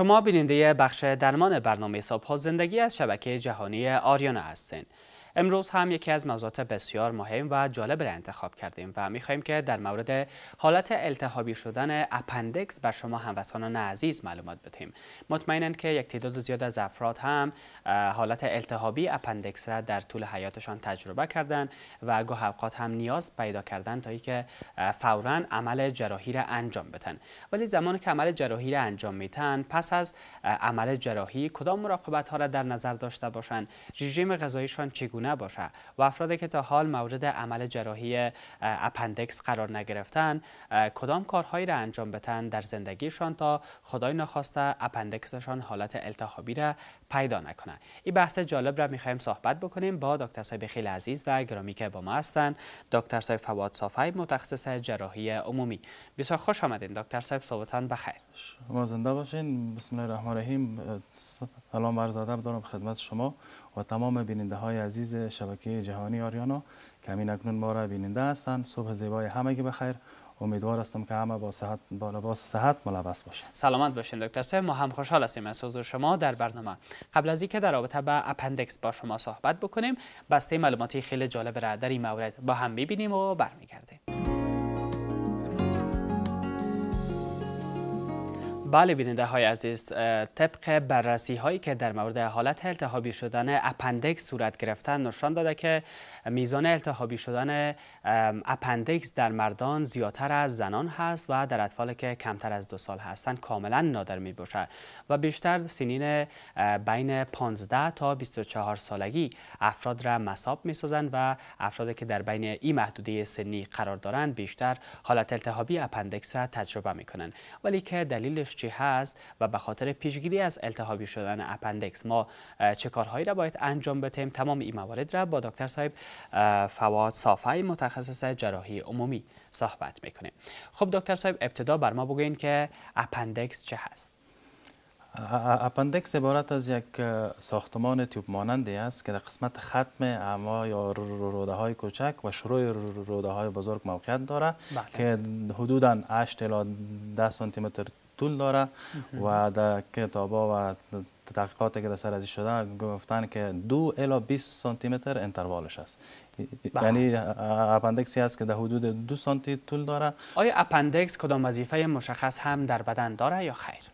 شما بیننده بخش درمان برنامه سابها زندگی از شبکه جهانی آریانا هستین. امروز هم یکی از موضوعات بسیار مهم و جالب را انتخاب کردیم و خواهیم که در مورد حالت التهابی شدن اپندکس بر شما هموطنان عزیز معلومات بدهیم مطمئنند که یک تعداد زیاد از افراد هم حالت التهابی اپندکس را در طول حیاتشان تجربه کردن و گاه اوقات هم نیاز پیدا کردن تا اینکه فورا عمل جراحی را انجام بدن ولی زمانی که عمل جراحی را انجام میتن پس از عمل جراحی کدام مراقبت ها را در نظر داشته باشند رژیم غذاییشان چگونه چگونه و افرادی که تا حال مورد عمل جراحی اپندکس قرار نگرفتن کدام کارهایی را انجام بتن در زندگیشان تا خدای نخواسته اپندکسشان حالت التهابی را پیدا نکنه این بحث جالب را میخوایم صحبت بکنیم با دکتر صاحب خیلی عزیز و گرامی که با ما هستن دکتر صاحب فواد صافی متخصص جراحی عمومی بسیار خوش آمدین دکتر صاحب صحبتان بخیر شما زنده باشین بسم الله الرحمن الرحیم سلام دارم خدمت شما و تمام بیننده های عزیز شبکه جهانی آریانا که همین اکنون ما را بیننده هستند صبح زیبای همگی بخیر امیدوار هستم که همه با صحت با لباس صحت ملبس باشن سلامت باشین دکتر صاحب ما هم خوشحال هستیم از حضور شما در برنامه قبل از اینکه در رابطه با اپندکس با شما صحبت بکنیم بسته معلوماتی خیلی جالب را در این مورد با هم ببینیم و برمیگردیم بله بیننده های عزیز طبق بررسی هایی که در مورد حالت التهابی شدن اپندکس صورت گرفتن نشان داده که میزان التهابی شدن اپندکس در مردان زیادتر از زنان هست و در اطفال که کمتر از دو سال هستند کاملا نادر می و بیشتر سنین بین 15 تا 24 سالگی افراد را مصاب می سازند و افراد که در بین این محدوده سنی قرار دارند بیشتر حالت التهابی اپندکس را تجربه می ولی که دلیلش چی هست و به خاطر پیشگیری از التهابی شدن اپندکس ما چه کارهایی را باید انجام بدیم تمام این موارد را با دکتر صاحب فواد صافی متخصص جراحی عمومی صحبت میکنیم خب دکتر صاحب ابتدا بر ما بگوین که اپندکس چه هست اپندکس عبارت از یک ساختمان تیوب مانندی است که در قسمت ختم اما یا روده های کوچک و شروع روده های بزرگ موقعیت دارد بله. که حدوداً 8 تا 10 سانتی متر طول داره و در کتابا و تحقیقاتی که در سر ازش شده گفتن که دو الا 20 سانتی متر انتروالش است بله. یعنی اپندکسی هست که در حدود دو سانتی طول داره آیا اپندکس کدام وظیفه مشخص هم در بدن داره یا خیر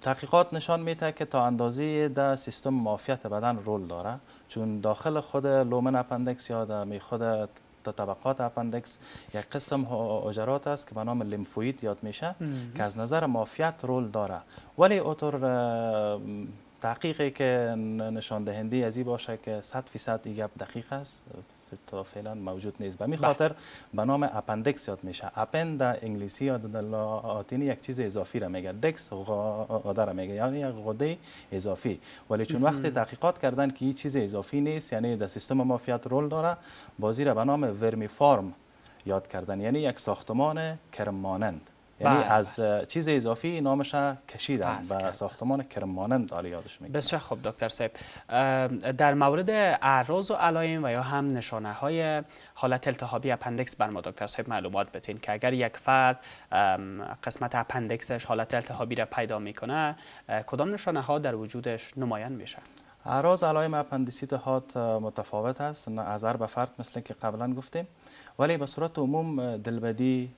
تحقیقات نشان میده که تا اندازه در سیستم معافیت بدن رول داره چون داخل خود لومن اپندکس یا در می طبقات اپندکس یک قسم اجرات است که به نام لیمفوید یاد میشه که از نظر مافیت رول داره ولی اوتور تحقیقی که نشان دهنده از این باشه که 100 فیصد دقیق است تا فعلا موجود نیست به بله. خاطر به نام اپندکس یاد میشه اپند در انگلیسی یا در یک چیز اضافی را میگه دکس غاده را میگه یعنی یک غده اضافی ولی چون وقت تحقیقات کردن که این چیز اضافی نیست یعنی در سیستم مافیات رول داره بازی را به نام ورمی فارم یاد کردن یعنی یک ساختمان کرمانند یعنی بله، از بله. چیز اضافی نامش کشیدن و ساختمان کرمانند مانند یادش میگه بسیار خوب دکتر صاحب در مورد اعراض و علائم و یا هم نشانه های حالت التهابی اپندکس بر ما دکتر صاحب معلومات بتین که اگر یک فرد قسمت اپندکسش حالت التهابی را پیدا میکنه کدام نشانه ها در وجودش نمایان میشه اعراض علائم اپندیسیت هات متفاوت است از هر به فرد مثل که قبلا گفتیم ولی به صورت عموم دلبدی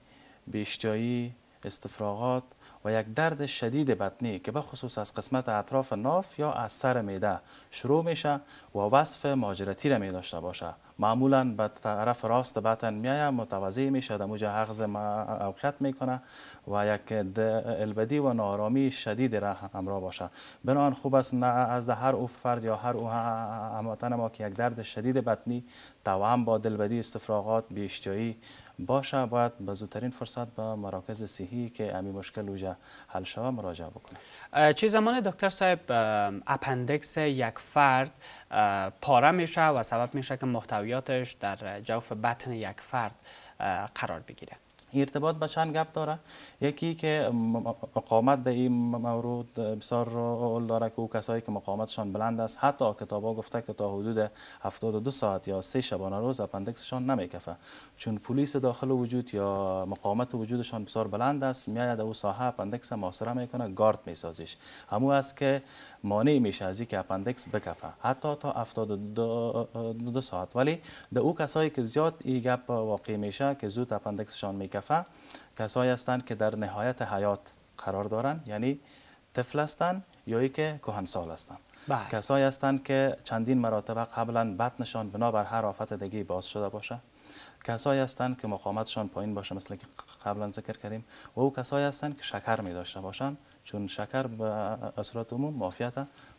بیشتایی استفراغات و یک درد شدید بطنی که به خصوص از قسمت اطراف ناف یا از سر میده شروع میشه و وصف ماجرتی را می داشته باشه معمولا به طرف راست بطن میایه متوازی میشه در موجه حغز موقعیت میکنه و یک البدی و نارامی شدید را همراه باشه بنابراین خوب است از ده هر او فرد یا هر او هموطن ما که یک درد شدید بطنی توام با دلبدی استفراغات بیشتیایی باشه باید به زودترین فرصت به مراکز صحی که امی مشکل وجه حل شوه مراجعه بکنه چه زمان دکتر صاحب اپندکس یک فرد پاره میشه و سبب میشه که محتویاتش در جوف بطن یک فرد قرار بگیره ارتباط به چند گپ داره یکی که مقاومت در این مورد بسیار رول داره که او کسایی که مقاومتشان بلند است حتی کتاب گفته که تا حدود 72 ساعت یا سه شبانه روز اپندکسشان نمیکفه چون پلیس داخل وجود یا مقاومت وجودشان بسیار بلند است میاید او ساحه اپندکس محاصره میکنه گارد میسازیش همو است که مانع میشه از که اپندکس بکفه حتی تا 72 ساعت ولی در او کسایی که زیاد این گپ واقع میشه که زود اپندکسشان میکفه کسایی هستند که در نهایت حیات قرار دارن یعنی طفل هستند یا ای که کهنسال هستند بله. کسایی هستند که چندین مراتبه قبلا بطنشان بنابر هر آفت دگی باز شده باشه کسایی هستند که مقامتشان پایین باشه مثل که قبلا ذکر کردیم و او کسایی هستند که شکر می داشته باشند چون شکر به اصورت عموم معافیت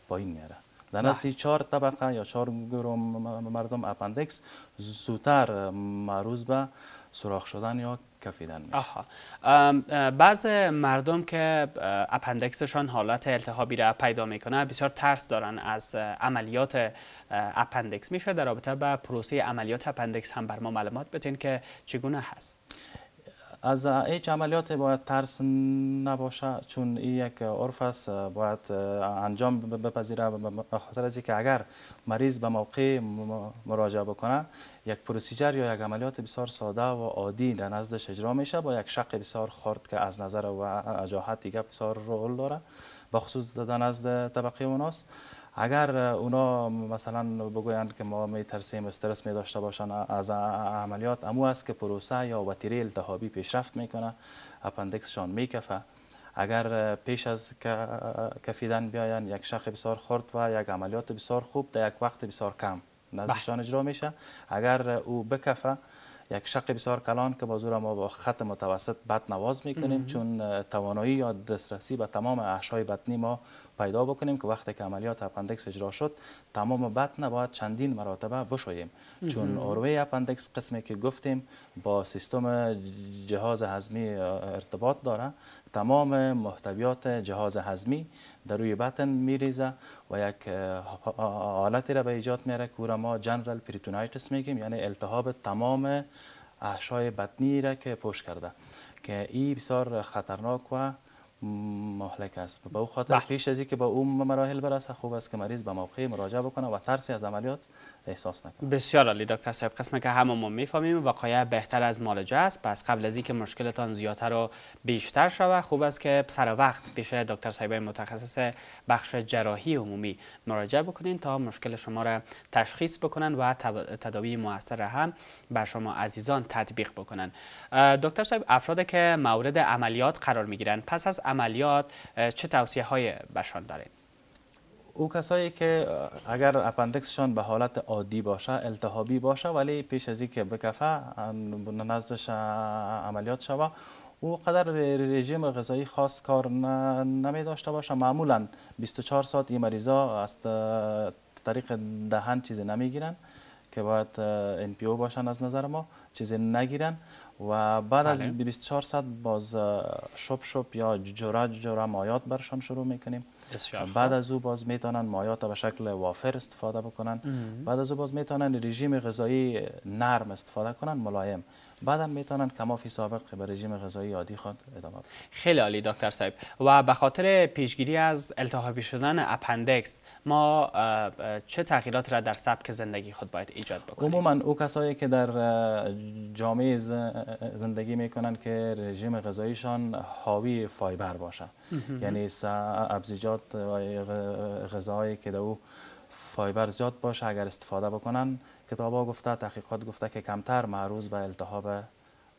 پایین میاره در نزدی بله. چهار طبقه یا چهار گروه مردم اپندکس زودتر معروض به سراخ شدن یا کفیدن میشه بعض مردم که اپندکسشان حالت التهابی را پیدا میکنه بسیار ترس دارن از عملیات اپندکس میشه در رابطه با پروسه عملیات اپندکس هم بر ما معلومات بتین که چگونه هست از هیچ عملیات باید ترس نباشه چون این یک عرف است باید انجام بپذیره خاطر از که اگر مریض به موقع مراجعه بکنه یک پروسیجر یا یک عملیات بسیار ساده و عادی در نزدش اجرا میشه با یک شق بسیار خورد که از نظر و اجاحت دیگه بسیار رول داره بخصوص در نزد طبقه ناس اگر اونا مثلا بگویند که ما می ترسیم استرس می داشته باشن از عملیات امو است که پروسه یا وطیره التهابی پیشرفت میکنه اپندکسشان میکفه اگر پیش از کفیدن بیاین یک شخ بسیار خرد و یک عملیات بسیار خوب در یک وقت بسیار کم بله. نزدشان اجرا میشه اگر او بکفه یک شق بسیار کلان که بازور ما با خط متوسط بد نواز میکنیم چون توانایی یا دسترسی به تمام احشای بطنی ما پیدا بکنیم که وقتی که عملیات اپندکس اجرا شد تمام بطن باید چندین مراتبه بشوییم چون اروه اپندکس قسمی که گفتیم با سیستم جهاز هضمی ارتباط داره تمام محتویات جهاز هضمی در روی بطن میریزه و یک حالتی را به ایجاد میاره که را ما جنرال پریتونایتس میگیم یعنی التهاب تمام احشای بطنی را که پوش کرده که این بسیار خطرناک و مهلک است به او خاطر بله. پیش از که با اون مراحل برسه خوب است که مریض به موقع مراجعه بکنه و ترسی از عملیات احساس بسیار عالی دکتر صاحب قسم که همه ما میفهمیم وقایه بهتر از مالجه است پس قبل از اینکه مشکلتان زیادتر و بیشتر شود خوب است که سر وقت پیش دکتر صاحب متخصص بخش جراحی عمومی مراجعه بکنین تا مشکل شما را تشخیص بکنن و تداوی موثر هم بر شما عزیزان تطبیق بکنن دکتر صاحب افراد که مورد عملیات قرار میگیرن پس از عملیات چه توصیه های بشان دارین او کسایی که اگر اپندکسشان به حالت عادی باشه التهابی باشه ولی پیش از اینکه بکفه نزدش عملیات شوه او قدر رژیم غذایی خاص کار نمی داشته باشه معمولا 24 ساعت این مریضا از طریق دهن چیزی نمیگیرن که باید ان پی او باشن از نظر ما چیزی نگیرن و بعد از 24 بله. ساعت باز شب شب یا جره جره مایات برشان شروع میکنیم بعد از او باز میتونن مایات به شکل وافر استفاده بکنن بعد از او باز میتونن رژیم غذایی نرم استفاده کنن ملایم بعد میتونن کمافی سابق به رژیم غذایی عادی خود ادامه بدن خیلی عالی دکتر صاحب و به خاطر پیشگیری از التهابی شدن اپندکس ما چه تغییرات را در سبک زندگی خود باید ایجاد بکنیم عموما او کسایی که در جامعه زندگی میکنن که رژیم غذاییشان حاوی فایبر باشه یعنی سبزیجات و غذایی که در او فایبر زیاد باشه اگر استفاده بکنن کتاب ها گفته تحقیقات گفته که کمتر معروض به التهاب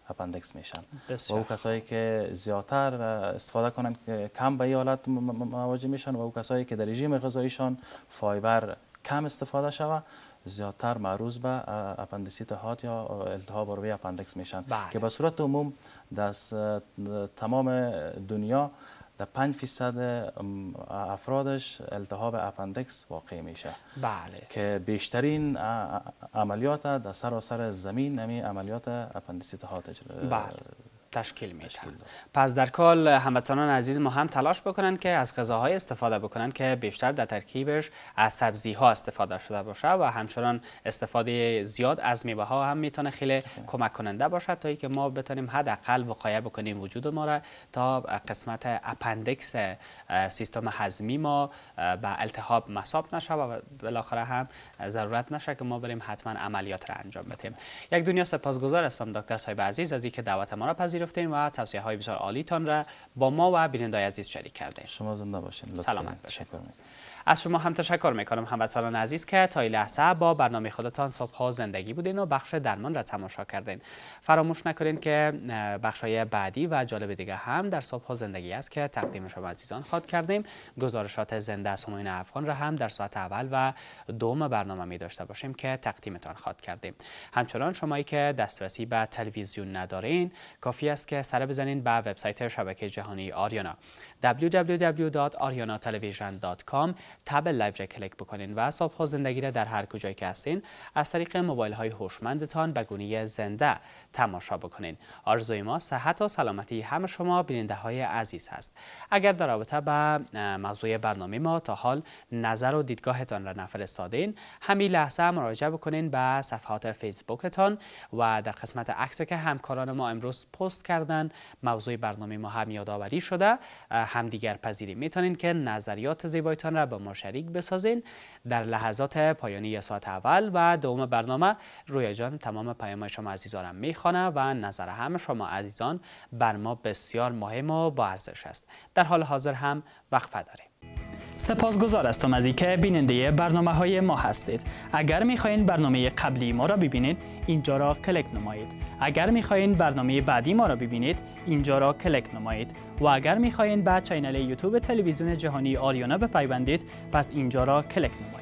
اپندکس میشن بسیار. و او کسایی که زیادتر استفاده کنن که کم به این حالت مواجه میشن و او کسایی که در رژیم غذاییشان فایبر کم استفاده شوه زیادتر معروض به اپندیسیت هات یا التهاب روی اپندکس میشن بله. که به صورت عموم در تمام دنیا در 5 فیصد افرادش التهاب اپندکس واقع میشه بله که بیشترین عملیات در سراسر زمین نمی یعنی عملیات اپندیسیت ها بله. تشکیل میشن پس در کال هموطنان عزیز ما هم تلاش بکنن که از غذاهای استفاده بکنن که بیشتر در ترکیبش از سبزی ها استفاده شده باشه و همچنان استفاده زیاد از میوه ها هم میتونه خیلی خب. کمک کننده باشه تا اینکه ما بتونیم حداقل وقایه بکنیم وجود ما را تا قسمت اپندکس سیستم هضمی ما به التهاب مساب نشه و بالاخره هم ضرورت نشه که ما بریم حتما عملیات را انجام بدیم یک دنیا سپاسگزار هستم دکتر صاحب عزیز از اینکه دعوت ما را پذیر پذیرفتین و توصیه های بسیار عالیتان را با ما و بینندای عزیز شریک کرده. شما زنده باشین سلامت باشین از شما هم تشکر میکنم هموطنان عزیز که تا لحظه با برنامه خودتان صبح ها زندگی بودین و بخش درمان را تماشا کردین فراموش نکنین که بخش های بعدی و جالب دیگه هم در صبح ها زندگی است که تقدیم شما عزیزان خواد کردیم گزارشات زنده از همین افغان را هم در ساعت اول و دوم برنامه می داشته باشیم که تقدیمتان خواد کردیم همچنان شمایی که دسترسی به تلویزیون ندارین کافی است که سر بزنین به وبسایت شبکه جهانی آریانا www.arianatelevision.com تب لایو را کلیک بکنین و صبح زندگی را در هر کجای که هستین از طریق موبایل های هوشمندتان به گونه زنده تماشا بکنین آرزوی ما صحت و سلامتی همه شما بیننده های عزیز هست اگر در رابطه به موضوع برنامه ما تا حال نظر و دیدگاهتان را نفرستادین همین لحظه مراجعه بکنین به صفحات فیسبوکتان و در قسمت عکس که همکاران ما امروز پست کردن موضوع برنامه ما هم یادآوری شده همدیگر پذیری میتونین که نظریات زیبایتان را به ما شریک بسازین در لحظات پایانی ساعت اول و دوم برنامه روی جان تمام پیام شما عزیزانم میخوانه و نظر هم شما عزیزان بر ما بسیار مهم و با ارزش است در حال حاضر هم وقفه داریم سپاسگزار هستم از اینکه بیننده برنامه های ما هستید اگر میخواین برنامه قبلی ما را ببینید اینجا را کلک نمایید اگر میخواین برنامه بعدی ما را ببینید اینجا را کلک نمایید و اگر میخواین به چینل یوتیوب تلویزیون جهانی آریانا بپیوندید پس اینجا را کلک نمایید